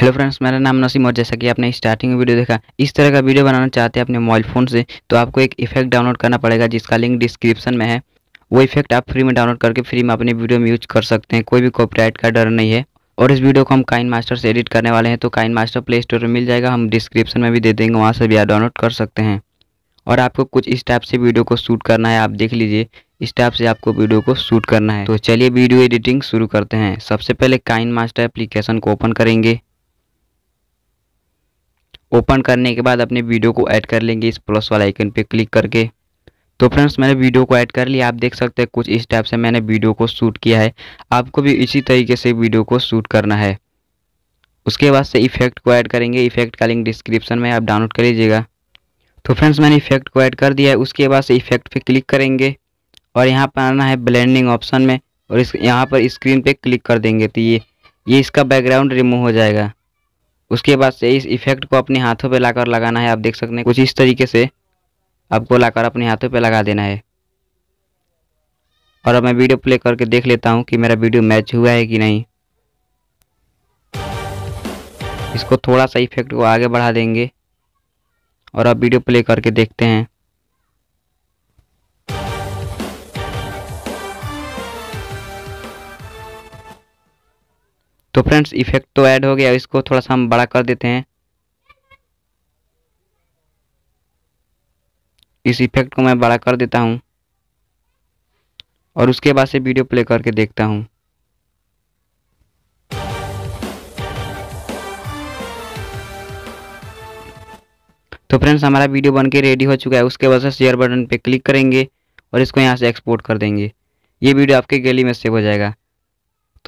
hello friends मेरा नाम नसीम और जैसा कि आपने स्टार्टिंग में वीडियो देखा इस तरह का वीडियो बनाना चाहते हैं अपने मोबाइल फ़ोन से तो आपको एक इफेक्ट डाउनलोड करना पड़ेगा जिसका लिंक डिस्क्रिप्शन में है वो इफेक्ट आप फ्री में डाउनलोड करके फ्री में अपने वीडियो में यूज कर सकते हैं कोई भी कॉपीराइट का डर नहीं है और इस वीडियो को हम काइन मास्टर से एडिट करने वाले हैं तो काइन मास्टर प्ले स्टोर में मिल जाएगा हम डिस्क्रिप्शन में भी दे देंगे वहाँ से भी आप डाउनलोड कर सकते हैं और आपको कुछ इस टाइप से वीडियो को शूट करना है आप देख लीजिए इस टाइप से आपको वीडियो को शूट करना है तो चलिए वीडियो एडिटिंग शुरू करते हैं सबसे पहले काइन मास्टर एप्लीकेशन को ओपन करेंगे ओपन करने के बाद अपने वीडियो को ऐड कर लेंगे इस प्लस वाला आइकन पे क्लिक करके तो फ्रेंड्स मैंने वीडियो को ऐड कर लिया आप देख सकते हैं कुछ इस टाइप से मैंने वीडियो को शूट किया है आपको भी इसी तरीके से वीडियो को शूट करना है उसके बाद से इफेक्ट को ऐड करेंगे इफेक्ट का लिंक डिस्क्रिप्शन में आप डाउनलोड कर लीजिएगा तो फ्रेंड्स मैंने इफेक्ट को ऐड कर दिया है उसके बाद से इफेक्ट पर क्लिक करेंगे और यहाँ पर आना है ब्लेंडिंग ऑप्शन में और इस यहाँ पर स्क्रीन पर क्लिक कर देंगे तो ये ये इसका बैकग्राउंड रिमूव हो जाएगा उसके बाद से इस इफेक्ट को अपने हाथों पे लाकर लगाना है आप देख सकते हैं कुछ इस तरीके से आपको लाकर अपने हाथों पे लगा देना है और अब मैं वीडियो प्ले करके देख लेता हूँ कि मेरा वीडियो मैच हुआ है कि नहीं इसको थोड़ा सा इफेक्ट को आगे बढ़ा देंगे और अब वीडियो प्ले करके देखते हैं तो फ्रेंड्स इफेक्ट तो ऐड हो गया इसको थोड़ा सा हम बड़ा कर देते हैं इस इफेक्ट को मैं बड़ा कर देता हूँ और उसके बाद से वीडियो प्ले करके देखता हूँ तो फ्रेंड्स हमारा वीडियो बन के रेडी हो चुका है उसके बाद से शेयर बटन पे क्लिक करेंगे और इसको यहाँ से एक्सपोर्ट कर देंगे ये वीडियो आपके गैली में सेव हो जाएगा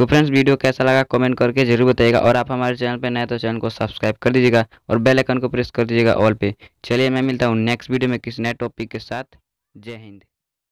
तो फ्रेंड्स वीडियो कैसा लगा कमेंट करके जरूर बताइएगा और आप हमारे चैनल पर नए तो चैनल को सब्सक्राइब कर दीजिएगा और बेल आइकन को प्रेस कर दीजिएगा ऑल पे चलिए मैं मिलता हूँ नेक्स्ट वीडियो में किसी नए टॉपिक के साथ जय हिंद